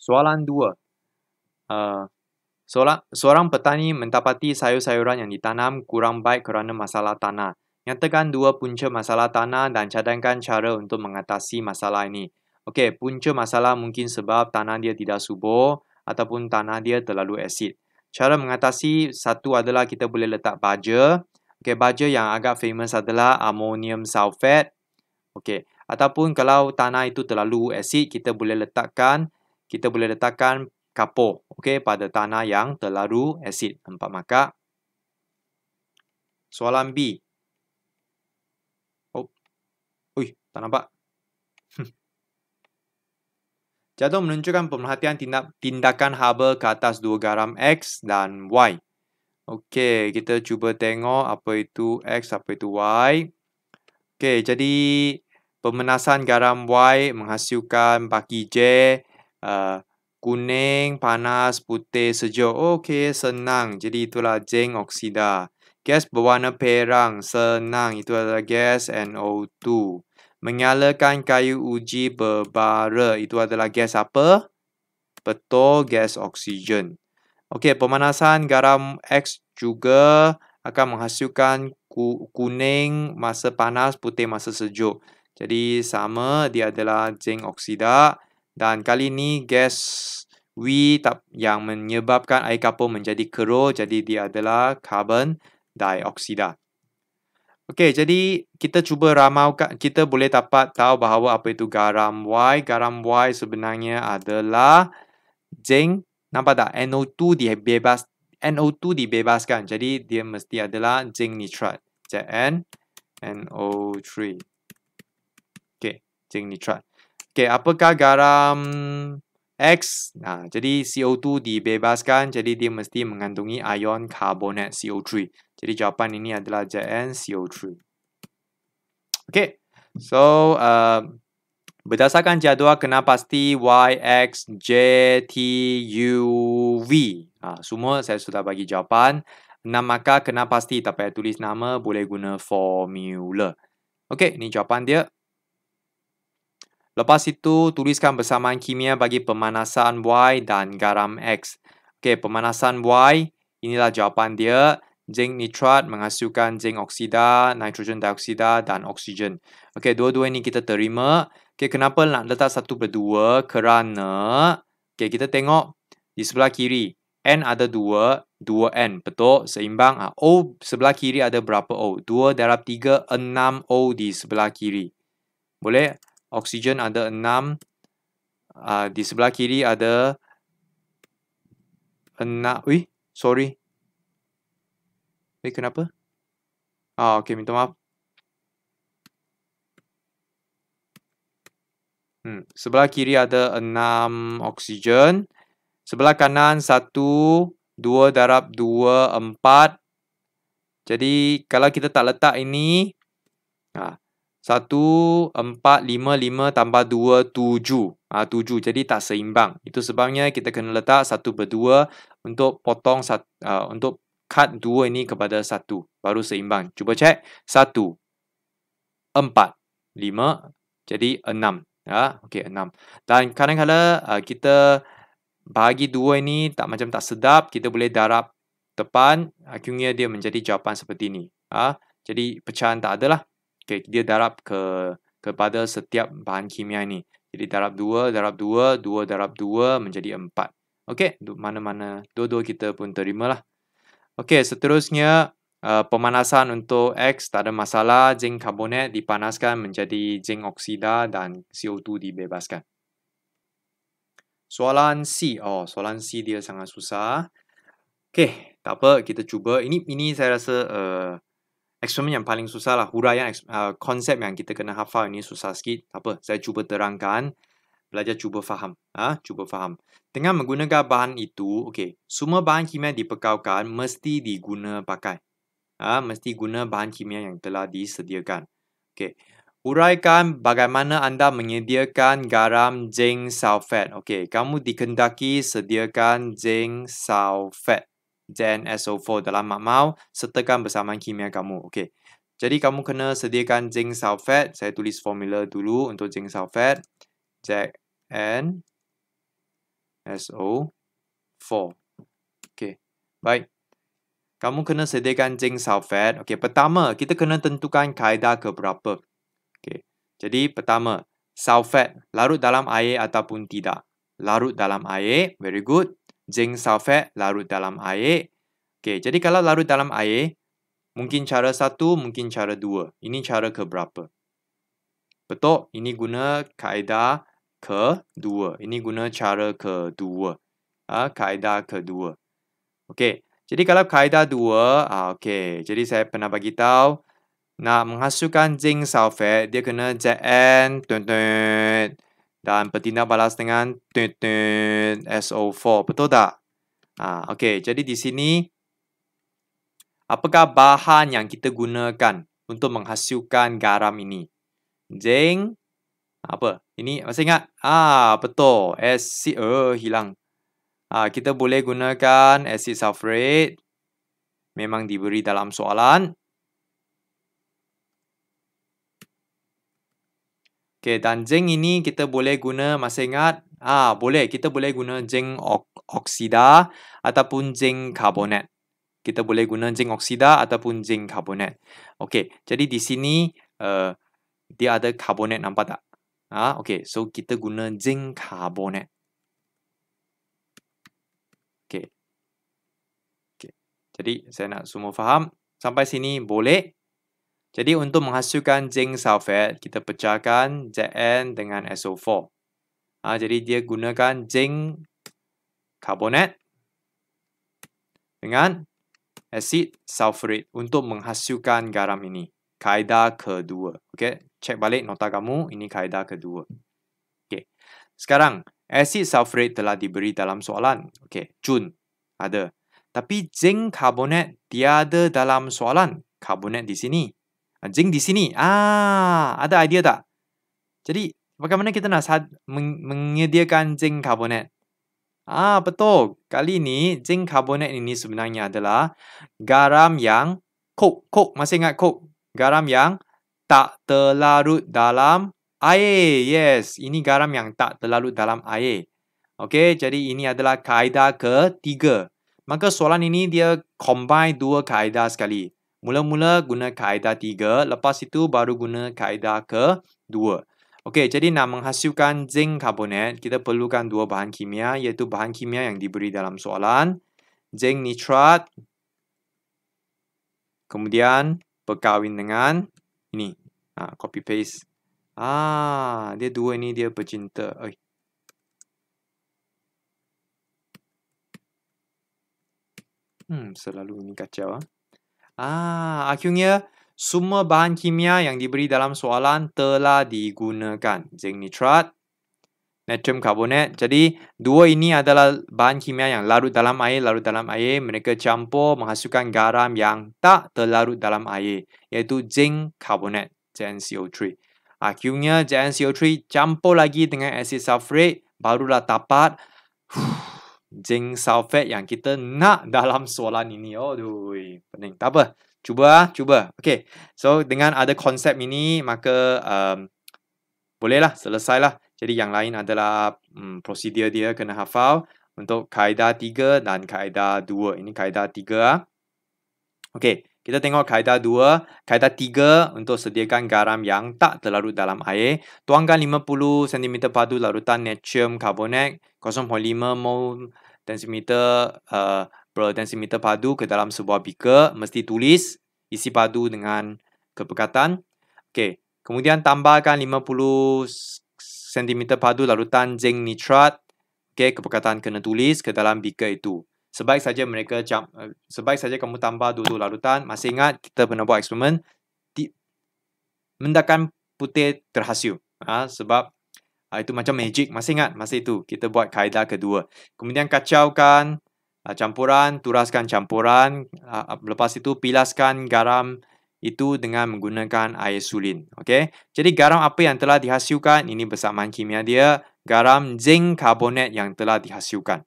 Soalan dua. Uh, seorang, seorang petani mendapati sayur-sayuran yang ditanam kurang baik kerana masalah tanah. Nyatakan dua punca masalah tanah dan cadangkan cara untuk mengatasi masalah ini. Okey, punca masalah mungkin sebab tanah dia tidak subur ataupun tanah dia terlalu asid. Cara mengatasi satu adalah kita boleh letak baja. Okey, baja yang agak famous adalah ammonium sulfate. Okey, ataupun kalau tanah itu terlalu asid, kita boleh letakkan kita boleh letakkan kapur okay, pada tanah yang terlalu asid. Empat markah. Soalan B. Oh. Ui, tak nampak. Jadual menunjukkan pemerhatian tindak, tindakan haba ke atas dua garam X dan Y. Okey, kita cuba tengok apa itu X, apa itu Y. Okey, jadi pemanasan garam Y menghasilkan baki J uh, kuning, panas, putih, sejuk. Okey, senang. Jadi itulah zinc oksida. Gas berwarna perang, senang. Itu adalah gas NO2. Menyalakan kayu uji berbara, itu adalah gas apa? Betul, gas oksigen. Okey, pemanasan garam X juga akan menghasilkan kuning masa panas, putih masa sejuk. Jadi sama, dia adalah zinc Oksida. Dan kali ini gas we tak yang menyebabkan air kapur menjadi keruh jadi dia adalah karbon dioksida. Okey, jadi kita cuba ramalkan kita boleh dapat tahu bahawa apa itu garam Y. Garam Y sebenarnya adalah zinc. Nampak tak? NO2 dibebas NO2 dibebaskan. Jadi dia mesti adalah zinc nitrat. jadi N, NO3. Okey, zinc nitrat. Okay, apakah garam X? Nah, jadi CO2 dibebaskan, jadi dia mesti mengandungi ion karbonat CO3. Jadi jawapan ini adalah ZnCO3. Okay, so uh, berdasarkan jadual kena pasti Y, X, J, T, U, V. Ah, semua saya sudah bagi jawapan. Nah, maka kena pasti tak payah tulis nama, boleh guna formula. Okay, ini jawapan dia. Lepas itu, tuliskan bersamaan kimia bagi pemanasan Y dan garam X. Okey, pemanasan Y, inilah jawapan dia. Zinc nitrat menghasilkan zinc oksida, nitrogen dioksida dan oksigen. Okey, dua-dua ini kita terima. Okey, kenapa nak letak satu berdua? Kerana, okey, kita tengok di sebelah kiri. N ada 2, 2 N, betul? Seimbang. Ah, o sebelah kiri ada berapa O? 2 darab 3, 6 O di sebelah kiri. Boleh? oksigen ada 6 uh, ah, di sebelah kiri ada 6 Ui, sorry wih kenapa ah okey minta maaf hmm sebelah kiri ada 6 oksigen sebelah kanan 1 2 darab 2 4 jadi kalau kita tak letak ini ah satu, empat, lima, lima tambah dua, tujuh. Ha, tujuh, jadi tak seimbang. Itu sebabnya kita kena letak satu berdua untuk potong, sat, uh, untuk cut dua ini kepada satu. Baru seimbang. Cuba cek. Satu, empat, lima, jadi enam. ya ah, okay, enam. Dan kadang-kadang uh, kita bagi dua ini tak macam tak sedap, kita boleh darab depan, akhirnya dia menjadi jawapan seperti ini. Ha, jadi pecahan tak adalah. Okay, Dia darab ke kepada setiap bahan kimia ini. Jadi darab 2, darab 2, 2 darab 2 menjadi 4. Okey, mana-mana dua-dua kita pun terima lah. Okey, seterusnya uh, pemanasan untuk X tak ada masalah. Zinc karbonat dipanaskan menjadi zinc oksida dan CO2 dibebaskan. Soalan C. Oh, soalan C dia sangat susah. Okey, tak apa. Kita cuba. Ini ini saya rasa... Uh, eksperimen yang paling susah lah, huraian uh, konsep yang kita kena hafal ini susah sikit. Tak apa, saya cuba terangkan. Belajar cuba faham. Ah, ha? cuba faham. Dengan menggunakan bahan itu, okey, semua bahan kimia dipekaukan mesti diguna pakai. Ah, ha? mesti guna bahan kimia yang telah disediakan. Okey. Uraikan bagaimana anda menyediakan garam zinc sulfat Okey, kamu dikendaki sediakan zinc sulfat Zen SO4 dalam makmal, sertakan bersamaan kimia kamu. Okey. Jadi kamu kena sediakan zinc sulfat. Saya tulis formula dulu untuk zinc sulfat. Zn SO4. Okey. Baik. Kamu kena sediakan zinc sulfat. Okey, pertama kita kena tentukan kaedah ke berapa. Okey. Jadi pertama, sulfat larut dalam air ataupun tidak? Larut dalam air, very good zinc sulfate larut dalam air. Okay, jadi kalau larut dalam air, mungkin cara satu, mungkin cara dua. Ini cara ke berapa? Betul, ini guna kaedah ke dua. Ini guna cara ke dua. Ha, ah, kaedah ke dua. Okay, jadi kalau kaedah dua, ha, okey, jadi saya pernah bagi tahu nak menghasilkan zinc sulfate, dia kena Zn, tuan-tuan, dan bertindak balas dengan SO4. Betul tak? Ah, ha, okey, jadi di sini apakah bahan yang kita gunakan untuk menghasilkan garam ini? Zeng, apa? Ini masih ingat? Ah, betul. Asid uh, oh, hilang. Ah, kita boleh gunakan asid sulfurate. Memang diberi dalam soalan. Okay, dan zinc ini kita boleh guna, masih ingat? Ah, boleh. Kita boleh guna zinc oksida ataupun zinc karbonat. Kita boleh guna zinc oksida ataupun zinc karbonat. Okay, jadi di sini uh, dia ada karbonat nampak tak? Ah, ha, okay, so kita guna zinc karbonat. Okay. okay. Jadi saya nak semua faham. Sampai sini boleh. Jadi untuk menghasilkan zinc sulfate, kita pecahkan Zn dengan SO4. Ha, jadi dia gunakan zinc carbonate dengan asid sulfurate untuk menghasilkan garam ini. Kaedah kedua. Okay? cek balik nota kamu, ini kaedah kedua. Okay. Sekarang, asid sulfurate telah diberi dalam soalan. Okay. Jun ada. Tapi zinc carbonate tiada dalam soalan. Carbonate di sini anjing di sini. Ah, ada idea tak? Jadi, bagaimana kita nak sad- menyediakan zinc karbonat? Ah, betul. Kali ini, zinc karbonat ini sebenarnya adalah garam yang kok, kok, masih ingat kok. Garam yang tak terlarut dalam air. Yes, ini garam yang tak terlarut dalam air. Okey, jadi ini adalah kaedah ketiga. Maka soalan ini dia combine dua kaedah sekali. Mula-mula guna kaedah tiga, lepas itu baru guna kaedah ke dua. Okey, jadi nak menghasilkan zinc karbonat kita perlukan dua bahan kimia iaitu bahan kimia yang diberi dalam soalan. Zinc nitrat. Kemudian berkahwin dengan ini. Ha, copy paste. Ah, dia dua ini dia bercinta. Oi. Hmm, selalu ini kacau Ha? Ah, akhirnya semua bahan kimia yang diberi dalam soalan telah digunakan. Zinc nitrat, natrium karbonat. Jadi, dua ini adalah bahan kimia yang larut dalam air. Larut dalam air, mereka campur menghasilkan garam yang tak terlarut dalam air. Iaitu zinc karbonat, ZnCO3. Akhirnya, ZnCO3 campur lagi dengan asid sulfate. Barulah dapat... Huh, jing sulfate yang kita nak dalam soalan ini. Aduh, pening. Tak apa. Cuba ah, cuba. Okay. So, dengan ada konsep ini, maka um, bolehlah, selesailah. Jadi, yang lain adalah um, prosedur dia kena hafal untuk kaedah tiga dan kaedah dua. Ini kaedah tiga. ah. Okay. Kita tengok kaedah 2, kaedah 3 untuk sediakan garam yang tak terlarut dalam air. Tuangkan 50 cm padu larutan natrium karbonat 0.5 mol densimeter uh, eh, per densimeter padu ke dalam sebuah beaker. Mesti tulis isi padu dengan kepekatan. Okay, kemudian tambahkan 50 cm padu larutan zinc nitrat. Okay, kepekatan kena tulis ke dalam beaker itu sebaik saja mereka jump, uh, sebaik saja kamu tambah dua-dua larutan. Masih ingat kita pernah buat eksperimen di, mendakan putih terhasil. Ha, sebab ha, itu macam magic. Masih ingat masa itu kita buat kaedah kedua. Kemudian kacaukan ha, campuran, turaskan campuran. Ha, lepas itu pilaskan garam itu dengan menggunakan air sulin. Okay? Jadi garam apa yang telah dihasilkan, ini bersamaan kimia dia, garam zinc karbonat yang telah dihasilkan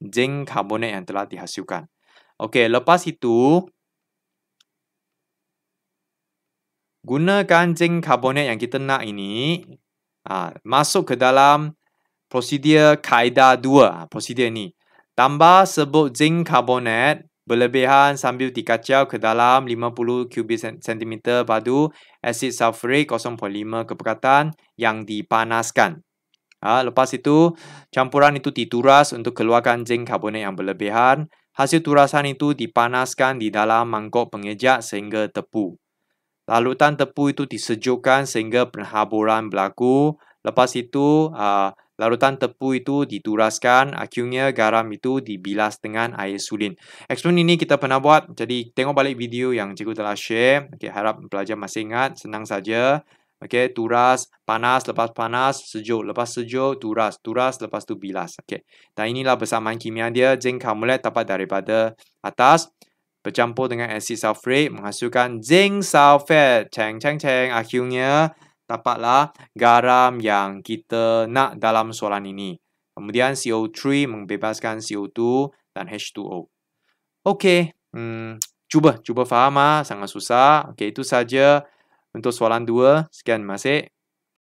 zinc karbonat yang telah dihasilkan. Okey, lepas itu gunakan zinc karbonat yang kita nak ini aa, ha, masuk ke dalam prosedur kaedah 2, ha, prosedur ni. Tambah sebut zinc karbonat berlebihan sambil dikacau ke dalam 50 kubik sentimeter padu asid sulfuric 0.5 kepekatan yang dipanaskan. Ha, lepas itu, campuran itu dituras untuk keluarkan zinc carbonate yang berlebihan. Hasil turasan itu dipanaskan di dalam mangkuk pengejak sehingga tepu. Larutan tepu itu disejukkan sehingga penhaburan berlaku. Lepas itu, uh, ha, larutan tepu itu dituraskan. Akhirnya, garam itu dibilas dengan air sulin. Eksperimen ini kita pernah buat. Jadi, tengok balik video yang cikgu telah share. Okay, harap pelajar masih ingat. Senang saja. Okay, turas, panas, lepas panas, sejuk, lepas sejuk, turas, turas, lepas tu bilas. Okay, Dan inilah bersamaan kimia dia, zinc carbonate dapat daripada atas bercampur dengan asid sulfate menghasilkan zinc sulfat, Ceng ceng ceng akhirnya dapatlah garam yang kita nak dalam soalan ini. Kemudian CO3 membebaskan CO2 dan H2O. Okay, hmm, cuba cuba faham ah, sangat susah. Okay, itu saja untuk soalan 2 sekian masih